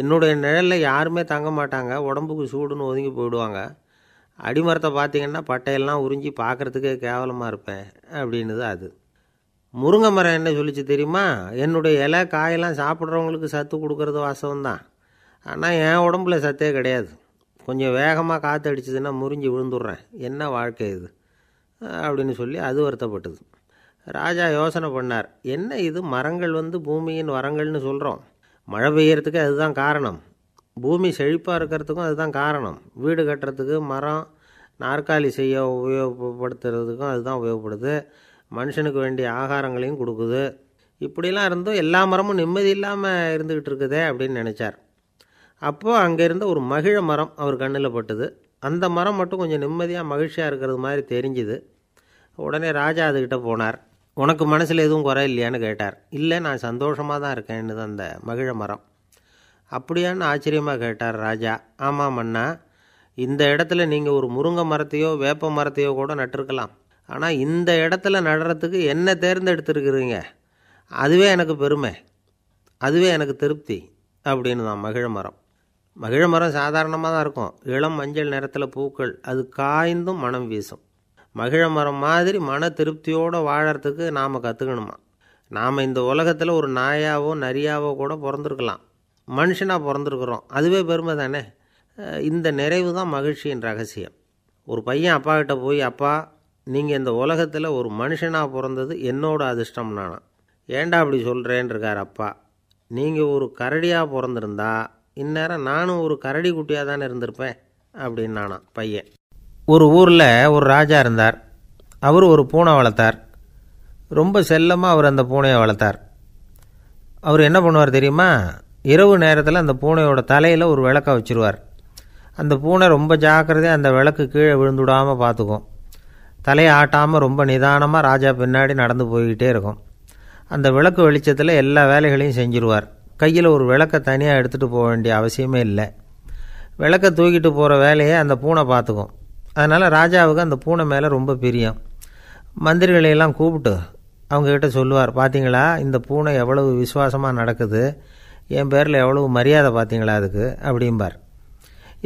என்னுடைய நிழலில் யாருமே தங்க மாட்டாங்க உடம்புக்கு சூடுன்னு ஒதுங்கி போயிடுவாங்க அடிமரத்தை பார்த்திங்கன்னா பட்டையெல்லாம் உறிஞ்சி பார்க்குறதுக்கே கேவலமாக இருப்பேன் அப்படின்னு அது முருங்கை மரம் என்ன சொல்லிச்சு தெரியுமா என்னுடைய இலை காயெல்லாம் சாப்பிட்றவங்களுக்கு சத்து கொடுக்கறது வாசம்தான் ஆனால் என் உடம்புல சத்தே கிடையாது கொஞ்சம் வேகமாக காற்று அடிச்சதுன்னா முறிஞ்சு விழுந்துடுறேன் என்ன வாழ்க்கை இது அப்படின்னு சொல்லி அது வருத்தப்பட்டது ராஜா யோசனை பண்ணார் என்ன இது மரங்கள் வந்து பூமியின் வரங்கள்னு சொல்கிறோம் மழை பெய்யறதுக்கு அதுதான் காரணம் பூமி செழிப்பாக இருக்கிறதுக்கும் அதுதான் காரணம் வீடு கட்டுறதுக்கு மரம் நாற்காலி செய்ய உபயோகப்படுத்துறதுக்கும் அதுதான் உபயோகப்படுது மனுஷனுக்கு வேண்டிய ஆகாரங்களையும் கொடுக்குது இப்படிலாம் இருந்தும் எல்லா மரமும் நிம்மதி இல்லாமல் இருந்துக்கிட்டு இருக்குதே அப்படின்னு நினச்சார் அப்போது அங்கே இருந்த ஒரு மகிழ மரம் அவர் கண்ணில் பட்டுது அந்த மரம் மட்டும் கொஞ்சம் நிம்மதியாக மகிழ்ச்சியாக இருக்கிறது மாதிரி தெரிஞ்சுது உடனே ராஜா அதுக்கிட்ட போனார் உனக்கு மனசில் எதுவும் குறை இல்லையான்னு கேட்டார் இல்லை நான் சந்தோஷமாக தான் இருக்கேன்னு அந்த மகிழ மரம் அப்படியான்னு ஆச்சரியமாக கேட்டார் ராஜா ஆமாம் அண்ணா இந்த இடத்துல நீங்கள் ஒரு முருங்கை மரத்தையோ வேப்ப மரத்தையோ கூட நட்டிருக்கலாம் ஆனால் இந்த இடத்துல நடுறதுக்கு என்ன தேர்ந்தெடுத்துருக்குறீங்க அதுவே எனக்கு பெருமை அதுவே எனக்கு திருப்தி அப்படின்னு தான் மகிழ மரம் மகிழ மரம் சாதாரணமாக தான் இருக்கும் இளம் மஞ்சள் நிறத்தில் பூக்கள் அது காய்ந்தும் மனம் வீசும் மகிழ மரம் மாதிரி மன திருப்தியோடு வாழறதுக்கு நாம் கற்றுக்கணுமா நாம் இந்த உலகத்தில் ஒரு நாயாவோ நரியாவோ கூட பிறந்திருக்கலாம் மனுஷனாக பிறந்திருக்கிறோம் அதுவே பெருமை தானே இந்த நிறைவு தான் மகிழ்ச்சியின் ரகசியம் ஒரு பையன் அப்பாக்கிட்ட போய் அப்பா நீங்கள் இந்த உலகத்தில் ஒரு மனுஷனாக பிறந்தது என்னோடய அதிர்ஷ்டம் நானா ஏண்டா அப்படி சொல்கிறேன் இருக்கார் அப்பா நீங்கள் ஒரு கரடியாக பிறந்திருந்தா இந்நேரம் நானும் ஒரு கரடி குட்டியாக தானே இருந்திருப்பேன் அப்படின்னு நானா பையன் ஒரு ஊரில் ஒரு ராஜா இருந்தார் அவர் ஒரு பூனை வளர்த்தார் ரொம்ப செல்லமாக அவர் அந்த பூனையை வளர்த்தார் அவர் என்ன பண்ணுவார் தெரியுமா இரவு நேரத்தில் அந்த பூனையோட தலையில் ஒரு விளக்கை வச்சுருவார் அந்த பூனை ரொம்ப ஜாக்கிரதையாக அந்த விளக்கு கீழே விழுந்துடாமல் பார்த்துக்கும் தலையை ஆட்டாமல் ரொம்ப நிதானமாக ராஜா பின்னாடி நடந்து போய்கிட்டே இருக்கும் அந்த விளக்கு வெளிச்சத்தில் எல்லா வேலைகளையும் செஞ்சிருவார் கையில் ஒரு விளக்கை தனியாக எடுத்துகிட்டு போக வேண்டிய அவசியமே இல்லை விளக்கை தூக்கிட்டு போகிற வேலையை அந்த பூனை பார்த்துக்கும் அதனால் ராஜாவுக்கு அந்த பூனை மேலே ரொம்ப பிரியம் மந்திரிகளையெல்லாம் கூப்பிட்டு அவங்கக்கிட்ட சொல்லுவார் பார்த்தீங்களா இந்த பூனை எவ்வளவு விசுவாசமாக நடக்குது என் பேரில் எவ்வளவு மரியாதை பார்த்தீங்களா அதுக்கு அப்படிம்பார்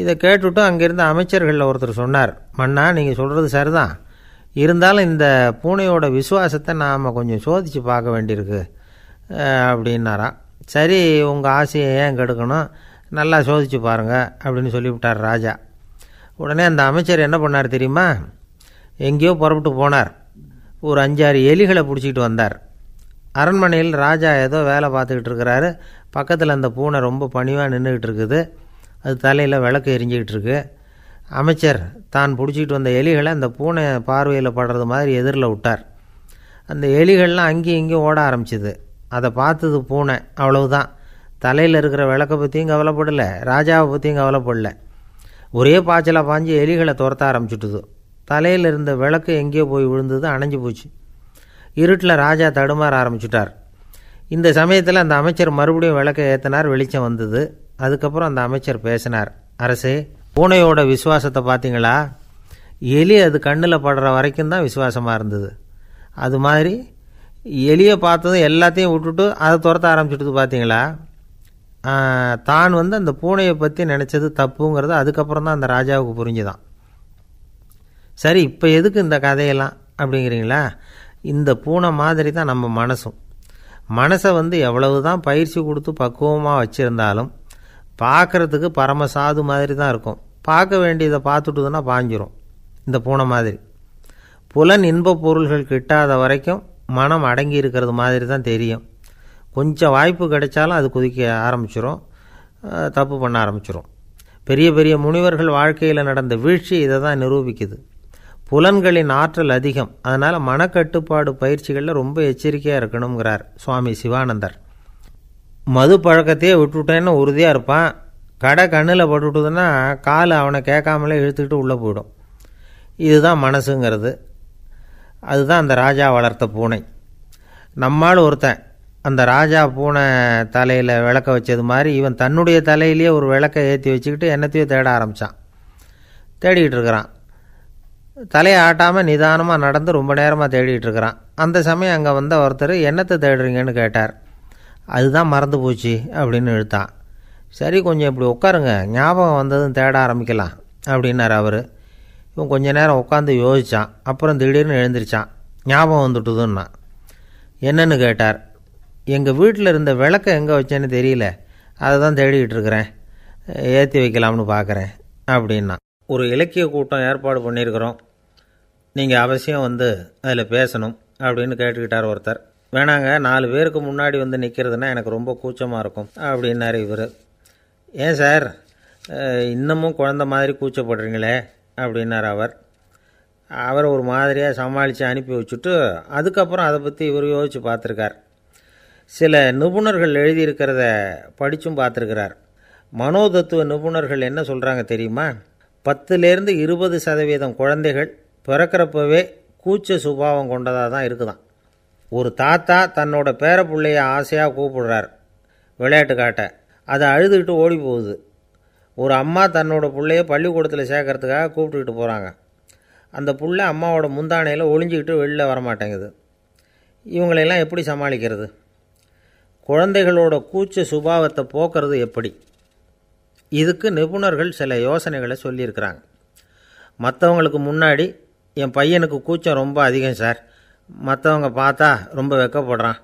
இதை கேட்டுவிட்டு அங்கேருந்து அமைச்சர்களில் ஒருத்தர் சொன்னார் மன்னா நீங்கள் சொல்கிறது சரிதான் இருந்தாலும் இந்த பூனையோட விசுவாசத்தை நாம் கொஞ்சம் சோதித்து பார்க்க வேண்டியிருக்கு அப்படின்னாராம் சரி உங்கள் ஆசையை ஏன் கெடுக்கணும் நல்லா சோதிச்சு பாருங்கள் அப்படின்னு சொல்லிவிட்டார் ராஜா உடனே அந்த அமைச்சர் என்ன பண்ணார் தெரியுமா எங்கேயோ புறப்பட்டு போனார் ஒரு அஞ்சாறு எலிகளை பிடிச்சிக்கிட்டு வந்தார் அரண்மனையில் ராஜா ஏதோ வேலை பார்த்துக்கிட்டு இருக்கிறாரு பக்கத்தில் அந்த பூனை ரொம்ப பணிவாக நின்றுக்கிட்டு இருக்குது அது தலையில் விளக்கு எரிஞ்சிக்கிட்டு இருக்குது அமைச்சர் தான் பிடிச்சிக்கிட்டு வந்த எலிகளை அந்த பூனை பார்வையில் படுறது மாதிரி எதிரில் விட்டார் அந்த எலிகள்லாம் அங்கேயும் இங்கேயும் ஓட ஆரம்பிச்சிது அதை பார்த்தது பூனை அவ்வளவுதான் தலையில் இருக்கிற விளக்கை பற்றியும் கவலைப்படலை ராஜாவை பற்றியும் கவலைப்படல ஒரே பாய்ச்சலாக பாஞ்சு எலிகளை துரத்த ஆரம்பிச்சுட்டுது தலையில் இருந்த விளக்கு எங்கேயோ போய் விழுந்தது அணைஞ்சு போச்சு இருட்டில் ராஜா தடுமாற ஆரம்பிச்சுட்டார் இந்த சமயத்தில் அந்த அமைச்சர் மறுபடியும் விளக்கை ஏற்றினார் வெளிச்சம் வந்தது அதுக்கப்புறம் அந்த அமைச்சர் பேசினார் அரசே பூனையோட விசுவாசத்தை பார்த்தீங்களா எலி அது கண்ணில் படுற வரைக்கும் தான் விசுவாசமாக இருந்தது அது மாதிரி எலியை பார்த்ததும் எல்லாத்தையும் விட்டுட்டு அதை துரத்த ஆரம்பிச்சுட்டு பார்த்தீங்களா தான் வந்து அந்த பூனையை பற்றி நினச்சது தப்புங்கிறது அதுக்கப்புறம் தான் அந்த ராஜாவுக்கு புரிஞ்சுதான் சரி இப்போ எதுக்கு இந்த கதையெல்லாம் அப்படிங்கிறீங்களா இந்த பூனை மாதிரி தான் நம்ம மனசும் மனசை வந்து எவ்வளவு தான் பயிற்சி கொடுத்து பக்குவமாக வச்சுருந்தாலும் பார்க்குறதுக்கு பரமசாது மாதிரி தான் இருக்கும் பார்க்க வேண்டியதை பார்த்துட்டுதுன்னா பாஞ்சிரும் இந்த பூனை மாதிரி புலன் இன்ப பொருள்கள் கிட்டாத வரைக்கும் மனம் அடங்கி இருக்கிறது மாதிரி தான் தெரியும் கொஞ்சம் வாய்ப்பு கிடைச்சாலும் அது குதிக்க ஆரம்பிச்சிரும் தப்பு பண்ண ஆரம்பிச்சிரும் பெரிய பெரிய முனிவர்கள் வாழ்க்கையில் நடந்த வீழ்ச்சி இதை தான் நிரூபிக்குது புலன்களின் ஆற்றல் அதிகம் அதனால் மனக்கட்டுப்பாடு பயிற்சிகளில் ரொம்ப எச்சரிக்கையாக இருக்கணுங்கிறார் சுவாமி சிவானந்தர் மது பழக்கத்தையே விட்டுட்டேன்னு உறுதியாக இருப்பான் கடை கண்ணில் பட்டுட்டுதுன்னா கால் அவனை கேட்காமலே இழுத்துக்கிட்டு உள்ளே போயிடும் இதுதான் மனசுங்கிறது அதுதான் அந்த ராஜா வளர்த்த பூனை நம்மால் ஒருத்தன் அந்த ராஜா பூனை தலையில் விளக்க வச்சது மாதிரி இவன் தன்னுடைய தலையிலேயே ஒரு விளக்கை ஏற்றி வச்சுக்கிட்டு என்னத்தையோ தேட ஆரம்பித்தான் தேடிக்கிட்டு இருக்கிறான் தலையை ஆட்டாமல் நிதானமாக நடந்து ரொம்ப நேரமாக தேடிகிட்டு இருக்கிறான் அந்த சமயம் அங்கே வந்த ஒருத்தர் என்னத்தை தேடுறீங்கன்னு கேட்டார் அதுதான் மறந்து போச்சு அப்படின்னு இழுத்தான் சரி கொஞ்சம் இப்படி உட்காருங்க ஞாபகம் வந்ததும் தேட ஆரம்பிக்கலாம் அப்படின்னார் அவர் இவன் கொஞ்ச நேரம் உட்காந்து யோசித்தான் அப்புறம் திடீர்னு எழுந்திரிச்சான் ஞாபகம் வந்துட்டுதுன்னா என்னென்னு கேட்டார் எங்கள் வீட்டில் இருந்த விளக்கை எங்கே வச்சேன்னு தெரியல அதை தான் தேடிக்கிட்டு இருக்கிறேன் ஏற்றி வைக்கலாம்னு பார்க்குறேன் அப்படின்னா ஒரு இலக்கிய கூட்டம் ஏற்பாடு பண்ணியிருக்கிறோம் நீங்கள் அவசியம் வந்து அதில் பேசணும் அப்படின்னு கேட்டுக்கிட்டார் ஒருத்தர் வேணாங்க நாலு பேருக்கு முன்னாடி வந்து நிற்கிறதுனா எனக்கு ரொம்ப கூச்சமாக இருக்கும் அப்படின்னாரு இவர் ஏன் சார் இன்னமும் குழந்த மாதிரி கூச்சப்படுறீங்களே அப்படின்னார் அவர் அவரை ஒரு மாதிரியாக சமாளித்து அனுப்பி வச்சுட்டு அதுக்கப்புறம் அதை பற்றி இவர் யோசித்து பார்த்துருக்கார் சில நிபுணர்கள் எழுதியிருக்கிறத படித்தும் பார்த்துருக்கிறார் மனோதத்துவ நிபுணர்கள் என்ன சொல்கிறாங்க தெரியுமா பத்துலேருந்து இருபது சதவீதம் குழந்தைகள் பிறக்கிறப்பவே கூச்ச சுபாவம் கொண்டதாக தான் இருக்குதான் ஒரு தாத்தா தன்னோட பேரப்பிள்ளையை ஆசையாக கூப்பிடுறார் விளையாட்டு காட்ட அது அழுதுகிட்டு ஓடி போகுது ஒரு அம்மா தன்னோட பிள்ளைய பள்ளிக்கூடத்தில் சேர்க்கறதுக்காக கூப்பிட்டுக்கிட்டு போகிறாங்க அந்த புள்ள அம்மாவோட முந்தானையில் ஒளிஞ்சிக்கிட்டு வெளியில் வரமாட்டேங்குது இவங்களையெல்லாம் எப்படி சமாளிக்கிறது குழந்தைகளோட கூச்ச சுபாவத்தை போக்குறது எப்படி இதுக்கு நிபுணர்கள் சில யோசனைகளை சொல்லியிருக்கிறாங்க மற்றவங்களுக்கு முன்னாடி என் பையனுக்கு கூச்சம் ரொம்ப அதிகம் சார் மற்றவங்க பார்த்தா ரொம்ப வெக்கப்படுறான்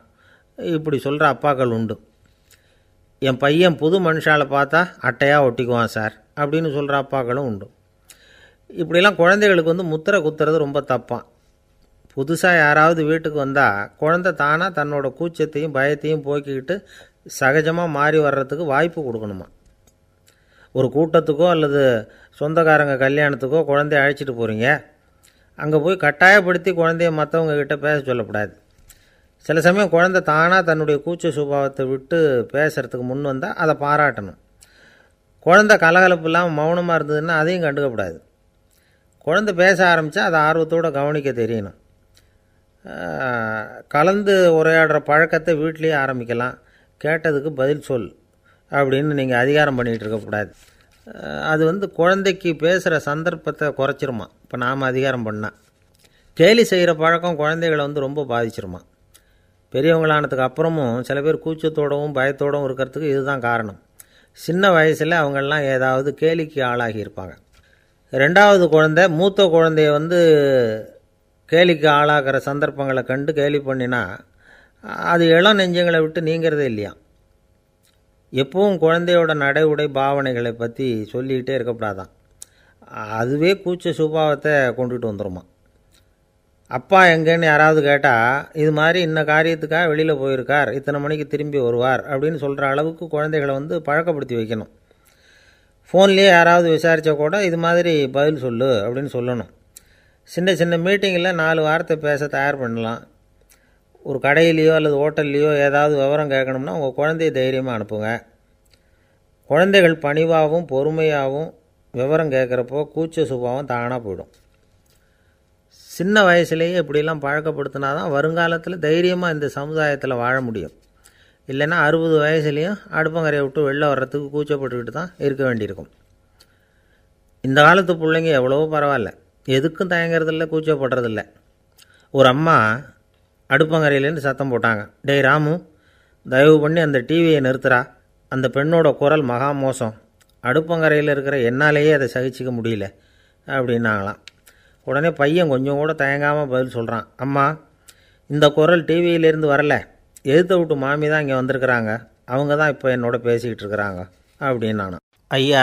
இப்படி சொல்கிற அப்பாக்கள் உண்டு என் பையன் புது மனுஷாவில் பார்த்தா அட்டையாக ஒட்டிக்குவான் சார் அப்படின்னு சொல்கிற அப்பாக்களும் உண்டு இப்படிலாம் குழந்தைகளுக்கு வந்து முத்திரை குத்துறது ரொம்ப தப்பான் புதுசாக யாராவது வீட்டுக்கு வந்தால் குழந்த தானாக தன்னோட கூச்சத்தையும் பயத்தையும் போக்கிக்கிட்டு சகஜமாக மாறி வர்றதுக்கு வாய்ப்பு கொடுக்கணுமா ஒரு கூட்டத்துக்கோ அல்லது சொந்தக்காரங்க கல்யாணத்துக்கோ குழந்தைய அழைச்சிட்டு போகிறீங்க அங்கே போய் கட்டாயப்படுத்தி குழந்தைய மற்றவங்க கிட்டே பேச சொல்லக்கூடாது சில சமயம் குழந்தை தானாக தன்னுடைய கூச்ச சுபாவத்தை விட்டு பேசுகிறதுக்கு முன் வந்தால் அதை பாராட்டணும் குழந்தை கலகலப்பு இல்லாமல் மௌனமாக இருந்ததுன்னா அதையும் கண்டுக்கப்படாது குழந்தை பேச ஆரம்பித்தா அதை ஆர்வத்தோடு கவனிக்க தெரியணும் கலந்து உரையாடுற பழக்கத்தை வீட்லேயே ஆரம்பிக்கலாம் கேட்டதுக்கு பதில் சொல் அப்படின்னு நீங்கள் அதிகாரம் பண்ணிகிட்டு இருக்கக்கூடாது அது வந்து குழந்தைக்கு பேசுகிற சந்தர்ப்பத்தை குறைச்சிருமா இப்போ நாம் அதிகாரம் பண்ணால் கேலி செய்கிற பழக்கம் குழந்தைகளை வந்து ரொம்ப பாதிச்சிருமா பெரியவங்களானதுக்கு அப்புறமும் சில பேர் கூச்சத்தோடவும் பயத்தோடவும் இருக்கிறதுக்கு இதுதான் காரணம் சின்ன வயசில் அவங்கெல்லாம் ஏதாவது கேலிக்கு ஆளாகி இருப்பாங்க ரெண்டாவது குழந்தை மூத்த குழந்தைய வந்து கேலிக்கு ஆளாகிற சந்தர்ப்பங்களை கண்டு கேலி பண்ணினா அது இளம் நெஞ்சங்களை விட்டு நீங்கிறதே இல்லையா எப்பவும் குழந்தையோட நடை உடை பாவனைகளை பற்றி சொல்லிக்கிட்டே இருக்கக்கூடாதான் அதுவே கூச்ச சுபாவத்தை கொண்டுகிட்டு வந்துடுமா அப்பா எங்கேன்னு யாராவது கேட்டால் இது மாதிரி இந்த காரியத்துக்காக வெளியில் போயிருக்கார் இத்தனை மணிக்கு திரும்பி வருவார் அப்படின்னு சொல்கிற அளவுக்கு குழந்தைகளை வந்து பழக்கப்படுத்தி வைக்கணும் ஃபோன்லேயே யாராவது விசாரித்தா கூட இது மாதிரி பதில் சொல்லு அப்படின்னு சொல்லணும் சின்ன சின்ன மீட்டிங்கில் நாலு வார்த்தை பேச தயார் பண்ணலாம் ஒரு கடையிலையோ அல்லது ஹோட்டல்லையோ ஏதாவது விவரம் கேட்கணும்னா உங்கள் குழந்தைய தைரியமாக அனுப்புங்க குழந்தைகள் பணிவாகவும் பொறுமையாகவும் விவரம் கேட்குறப்போ கூச்ச சுபாவம் தானாக போயிடும் சின்ன வயசுலேயே இப்படிலாம் பழக்கப்படுத்தினா தான் வருங்காலத்தில் தைரியமாக இந்த சமுதாயத்தில் வாழ முடியும் இல்லைன்னா அறுபது வயசுலேயும் அடுப்பங்கரையை விட்டு வெளில வர்றதுக்கு கூச்சப்பட்டுக்கிட்டு தான் இருக்க வேண்டியிருக்கும் இந்த காலத்து பிள்ளைங்க எவ்வளவோ பரவாயில்ல எதுக்கும் தயங்குறதில்ல கூச்சப்படுறதில்ல ஒரு அம்மா அடுப்பங்கரையிலேருந்து சத்தம் போட்டாங்க டே ராமு தயவு பண்ணி அந்த டிவியை நிறுத்துறா அந்த பெண்ணோட குரல் மகா மோசம் அடுப்பங்கரையில் இருக்கிற என்னாலேயே அதை சகிச்சிக்க முடியல அப்படின்னாங்களாம் உடனே பையன் கொஞ்சம் கூட தயங்காமல் பதில் சொல்கிறான் அம்மா இந்த குரல் டிவியிலேருந்து வரல எதிர்த்த விட்டு மாமி தான் இங்கே வந்திருக்கிறாங்க அவங்க தான் இப்போ என்னோட பேசிக்கிட்டு இருக்கிறாங்க அப்படின்னு நான் ஐயா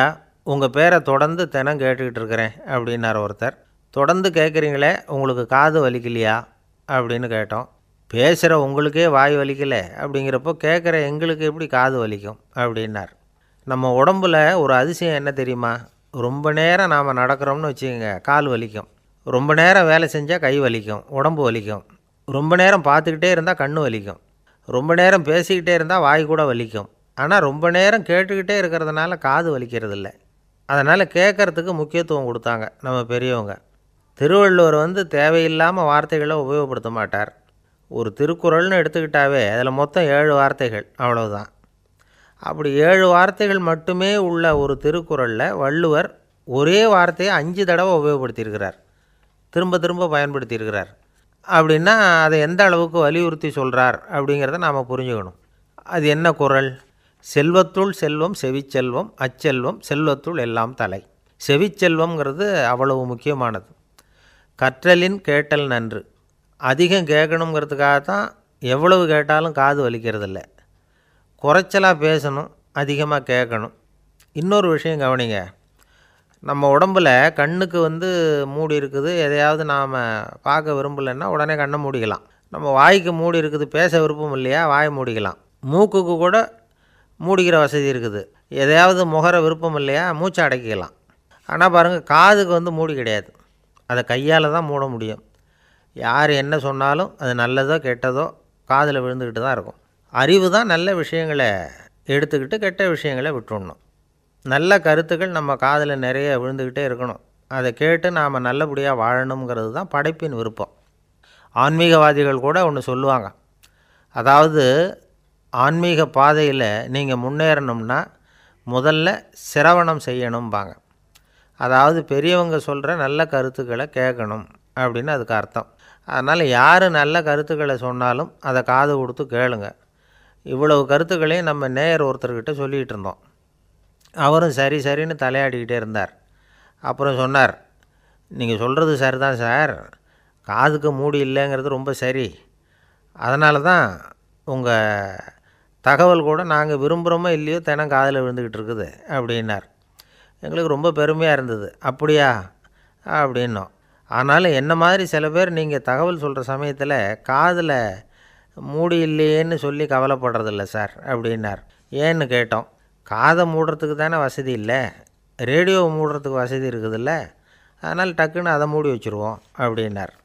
உங்கள் பேரை தொடர்ந்து தினம் கேட்டுக்கிட்டு இருக்கிறேன் அப்படின்னார் ஒருத்தர் தொடர்ந்து கேட்குறீங்களே உங்களுக்கு காது வலிக்கலையா அப்படின்னு கேட்டோம் பேசுகிற உங்களுக்கே வாய் வலிக்கல அப்படிங்கிறப்போ கேட்குற எங்களுக்கு எப்படி காது வலிக்கும் அப்படின்னார் நம்ம உடம்பில் ஒரு அதிசயம் என்ன தெரியுமா ரொம்ப நேரம் நாம் நடக்கிறோம்னு வச்சுக்கோங்க கால் வலிக்கும் ரொம்ப நேரம் வேலை செஞ்சால் கை வலிக்கும் உடம்பு வலிக்கும் ரொம்ப நேரம் பார்த்துக்கிட்டே இருந்தால் கண் வலிக்கும் ரொம்ப நேரம் பேசிக்கிட்டே இருந்தால் வாய் கூட வலிக்கும் ஆனால் ரொம்ப நேரம் கேட்டுக்கிட்டே இருக்கிறதுனால காது வலிக்கிறது இல்லை அதனால் கேட்குறதுக்கு முக்கியத்துவம் கொடுத்தாங்க நம்ம பெரியவங்க திருவள்ளுவர் வந்து தேவையில்லாமல் வார்த்தைகளை உபயோகப்படுத்த மாட்டார் ஒரு திருக்குறள்னு எடுத்துக்கிட்டாவே அதில் மொத்தம் ஏழு வார்த்தைகள் அவ்வளவுதான் அப்படி ஏழு வார்த்தைகள் மட்டுமே உள்ள ஒரு திருக்குறளில் வள்ளுவர் ஒரே வார்த்தையை அஞ்சு தடவை உபயோகப்படுத்தியிருக்கிறார் திரும்ப திரும்ப பயன்படுத்தியிருக்கிறார் அப்படின்னா அதை எந்த அளவுக்கு வலியுறுத்தி சொல்கிறார் அப்படிங்கிறத நாம் புரிஞ்சுக்கணும் அது என்ன குரல் செல்வத்துள் செல்வம் செவிச்செல்வம் அச்செல்வம் செல்வத்துள் எல்லாம் தலை செவிச்செல்வம்ங்கிறது அவ்வளவு முக்கியமானது கற்றலின் கேட்டல் நன்று அதிகம் கேட்கணுங்கிறதுக்காக தான் எவ்வளவு கேட்டாலும் காது வலிக்கிறதில்ல குறைச்சலாக பேசணும் அதிகமாக கேட்கணும் இன்னொரு விஷயம் கவனிங்க நம்ம உடம்புல கண்ணுக்கு வந்து மூடி இருக்குது எதையாவது நாம் பார்க்க விரும்பலைன்னா உடனே கண்ணை மூடிக்கலாம் நம்ம வாய்க்கு மூடி இருக்குது பேச விருப்பம் இல்லையா வாய் மூடிக்கலாம் மூக்குக்கு கூட மூடிக்கிற வசதி இருக்குது எதையாவது முகர விருப்பம் இல்லையா மூச்சை அடைக்கலாம் ஆனால் பாருங்கள் காதுக்கு வந்து மூடி கிடையாது அதை கையால் தான் மூட முடியும் யார் என்ன சொன்னாலும் அது நல்லதோ கெட்டதோ காதில் விழுந்துக்கிட்டு தான் இருக்கும் அறிவு தான் நல்ல விஷயங்களை எடுத்துக்கிட்டு கெட்ட விஷயங்களை விட்டுடணும் நல்ல கருத்துக்கள் நம்ம காதில் நிறைய விழுந்துக்கிட்டே இருக்கணும் அதை கேட்டு நாம் நல்லபடியாக வாழணுங்கிறது தான் படைப்பின் விருப்பம் ஆன்மீகவாதிகள் கூட ஒன்று சொல்லுவாங்க அதாவது ஆன்மீக பாதையில் நீங்கள் முன்னேறணும்னா முதல்ல சிரவணம் செய்யணும்பாங்க அதாவது பெரியவங்க சொல்கிற நல்ல கருத்துக்களை கேட்கணும் அப்படின்னு அதுக்கு அர்த்தம் அதனால் யார் நல்ல கருத்துக்களை சொன்னாலும் அதை காது கொடுத்து கேளுங்க இவ்வளவு கருத்துக்களையும் நம்ம நேயர் ஒருத்தர்கிட்ட சொல்லிகிட்டு இருந்தோம் அவரும் சரி சரின்னு தலையாடிக்கிட்டே இருந்தார் அப்புறம் சொன்னார் நீங்கள் சொல்கிறது சரி தான் சார் காதுக்கு மூடி இல்லைங்கிறது ரொம்ப சரி அதனால தான் உங்கள் தகவல் கூட நாங்கள் விரும்புகிறோமோ இல்லையோ தினம் காதில் விழுந்துக்கிட்டு இருக்குது அப்படின்னார் எங்களுக்கு ரொம்ப பெருமையாக இருந்தது அப்படியா அப்படின்னோம் ஆனாலும் என்ன மாதிரி சில பேர் நீங்கள் தகவல் சொல்கிற சமயத்தில் காதில் மூடி இல்லையேன்னு சொல்லி கவலைப்படுறதில்ல சார் அப்படின்னார் ஏன்னு கேட்டோம் காதை மூடுறதுக்கு தானே வசதி இல்லை ரேடியோ மூடுறதுக்கு வசதி இருக்குதுல்ல அதனால் டக்குன்னு அதை மூடி வச்சுருவோம் அப்படின்னார்